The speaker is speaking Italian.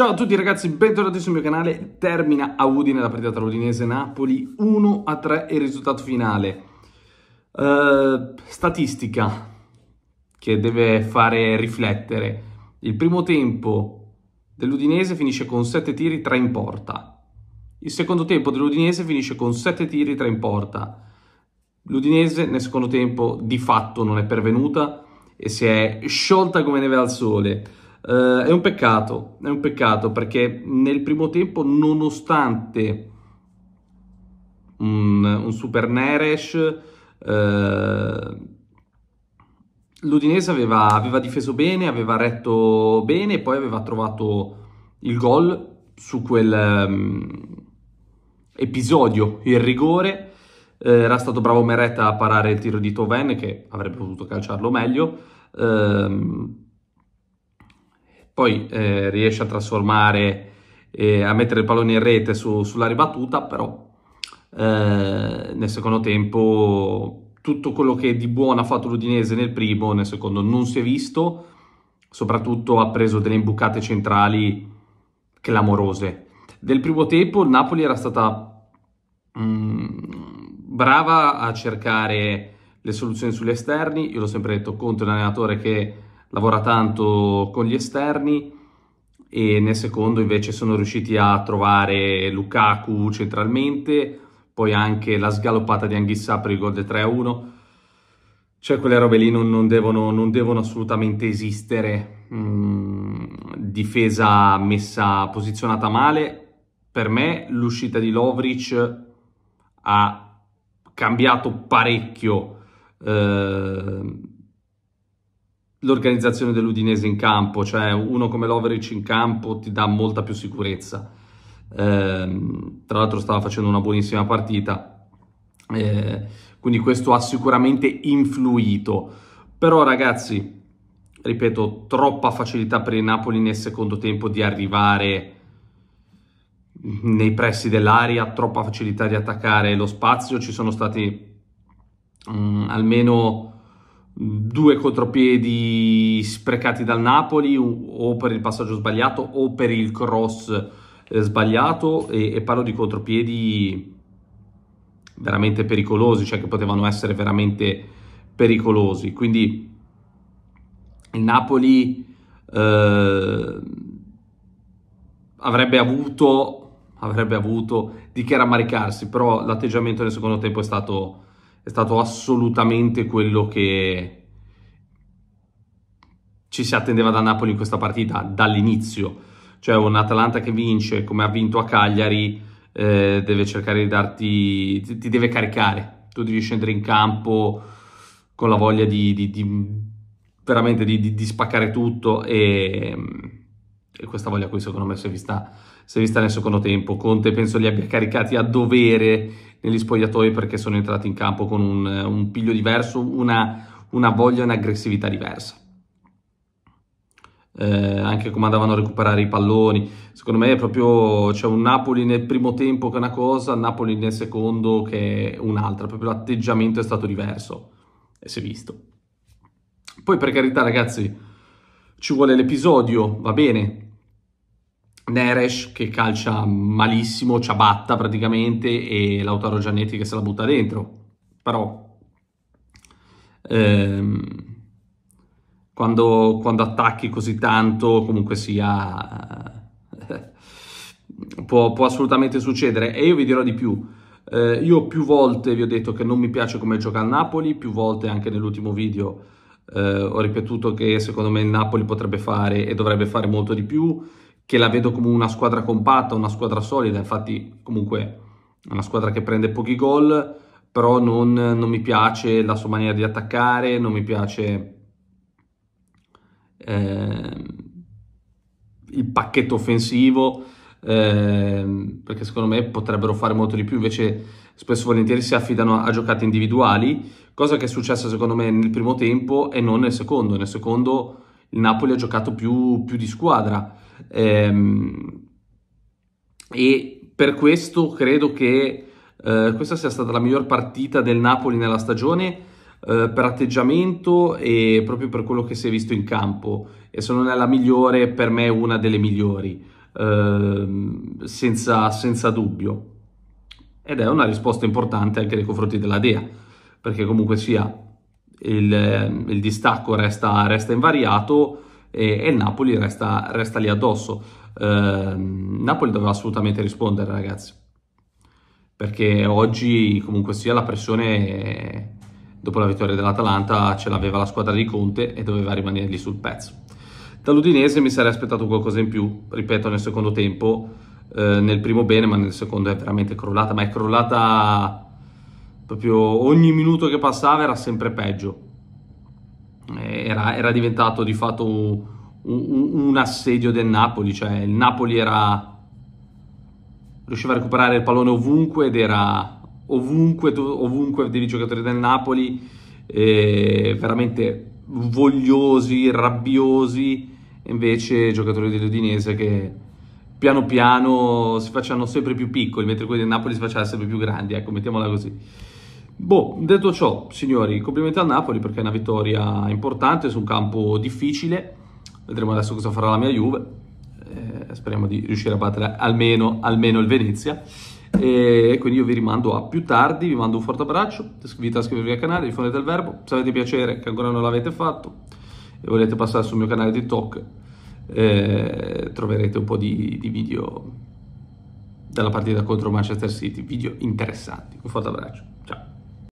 Ciao a tutti ragazzi, bentornati sul mio canale. Termina a Udine la partita tra Udinese e Napoli 1 a 3 il risultato finale. Uh, statistica che deve fare riflettere. Il primo tempo dell'Udinese finisce con 7 tiri, 3 in porta. Il secondo tempo dell'Udinese finisce con 7 tiri, 3 in porta. L'Udinese nel secondo tempo di fatto non è pervenuta e si è sciolta come neve al sole. Uh, è un peccato, è un peccato perché nel primo tempo, nonostante un, un super Neresh, eh, uh, l'Udinese aveva, aveva, difeso bene, aveva retto bene e poi aveva trovato il gol su quel um, episodio, il rigore. Uh, era stato bravo Meretta a parare il tiro di Toven che avrebbe potuto calciarlo meglio ehm, poi eh, riesce a trasformare, e eh, a mettere il pallone in rete su, sulla ribattuta, però eh, nel secondo tempo tutto quello che di buono ha fatto l'Udinese nel primo, nel secondo non si è visto, soprattutto ha preso delle imbucate centrali clamorose. Del primo tempo il Napoli era stata mh, mm, brava a cercare le soluzioni sugli esterni, io l'ho sempre detto, Conte è un allenatore che lavora tanto con gli esterni e nel secondo invece sono riusciti a trovare Lukaku centralmente, poi anche la sgaloppata di Anghissà per il gol del 3-1. Cioè quelle robe lì non, non, devono, non devono, assolutamente esistere. Mm, difesa messa, posizionata male. Per me l'uscita di Lovric ha cambiato parecchio eh, l'organizzazione dell'Udinese in campo, cioè uno come Loveric in campo ti dà molta più sicurezza. Eh, tra l'altro stava facendo una buonissima partita, eh, quindi questo ha sicuramente influito. Però ragazzi, ripeto, troppa facilità per il Napoli nel secondo tempo di arrivare nei pressi dell'aria, troppa facilità di attaccare lo spazio, ci sono stati mh, mm, almeno due contropiedi sprecati dal Napoli o per il passaggio sbagliato o per il cross eh, sbagliato e, e, parlo di contropiedi veramente pericolosi, cioè che potevano essere veramente pericolosi. Quindi il Napoli eh, avrebbe avuto avrebbe avuto di che rammaricarsi, però l'atteggiamento nel secondo tempo è stato è stato assolutamente quello che ci si attendeva da Napoli in questa partita dall'inizio. Cioè un Atalanta che vince come ha vinto a Cagliari eh, deve cercare di darti... ti deve caricare. Tu devi scendere in campo con la voglia di, di, di veramente di, di, spaccare tutto e, e, questa voglia qui secondo me si è vista, si è vista nel secondo tempo. Conte penso li abbia caricati a dovere negli spogliatoi perché sono entrati in campo con un, un piglio diverso, una, una voglia e un'aggressività diversa. Eh, anche come andavano a recuperare i palloni. Secondo me è proprio c'è un Napoli nel primo tempo che è una cosa, Napoli nel secondo che è un'altra, proprio l'atteggiamento è stato diverso e si è visto. Poi per carità ragazzi, ci vuole l'episodio, va bene, Neres che calcia malissimo, ciabatta praticamente e Lautaro Giannetti che se la butta dentro. Però ehm, quando, quando, attacchi così tanto comunque sia... Eh, può, può, assolutamente succedere e io vi dirò di più. Eh, io più volte vi ho detto che non mi piace come gioca il Napoli, più volte anche nell'ultimo video eh, ho ripetuto che secondo me il Napoli potrebbe fare e dovrebbe fare molto di più che la vedo come una squadra compatta, una squadra solida, infatti comunque una squadra che prende pochi gol, però non, non mi piace la sua maniera di attaccare, non mi piace eh, il pacchetto offensivo, eh, perché secondo me potrebbero fare molto di più, invece spesso e volentieri si affidano a giocate individuali, cosa che è successa secondo me nel primo tempo e non nel secondo, nel secondo il Napoli ha giocato più, più di squadra, Ehm, e per questo credo che eh, questa sia stata la miglior partita del Napoli nella stagione eh, per atteggiamento e proprio per quello che si è visto in campo e se non è la migliore per me è una delle migliori ehm, senza, senza dubbio ed è una risposta importante anche nei confronti della Dea perché comunque sia il, il distacco resta, resta invariato e, il Napoli resta, resta, lì addosso. Eh, Napoli doveva assolutamente rispondere, ragazzi, perché oggi comunque sia la pressione dopo la vittoria dell'Atalanta ce l'aveva la squadra di Conte e doveva rimanere lì sul pezzo. Dall'Udinese mi sarei aspettato qualcosa in più, ripeto, nel secondo tempo, eh, nel primo bene, ma nel secondo è veramente crollata, ma è crollata proprio ogni minuto che passava era sempre peggio eh, era, era, diventato di fatto un, un, assedio del Napoli, cioè il Napoli era, riusciva a recuperare il pallone ovunque ed era ovunque, ovunque dei giocatori del Napoli, eh, veramente vogliosi, rabbiosi, invece i giocatori dell'Udinese che piano piano si facciano sempre più piccoli, mentre quelli del Napoli si facciano sempre più grandi, ecco, mettiamola così. Boh, detto ciò, signori, complimenti al Napoli perché è una vittoria importante su un campo difficile. Vedremo adesso cosa farà la mia Juve. Eh, speriamo di riuscire a battere almeno, almeno il Venezia. E eh, quindi io vi rimando a più tardi, vi mando un forte abbraccio, iscrivete al canale, diffondete il verbo, se avete piacere che ancora non l'avete fatto e volete passare sul mio canale TikTok eh, troverete un po' di, di video della partita contro Manchester City, video interessanti. Un forte abbraccio, ciao!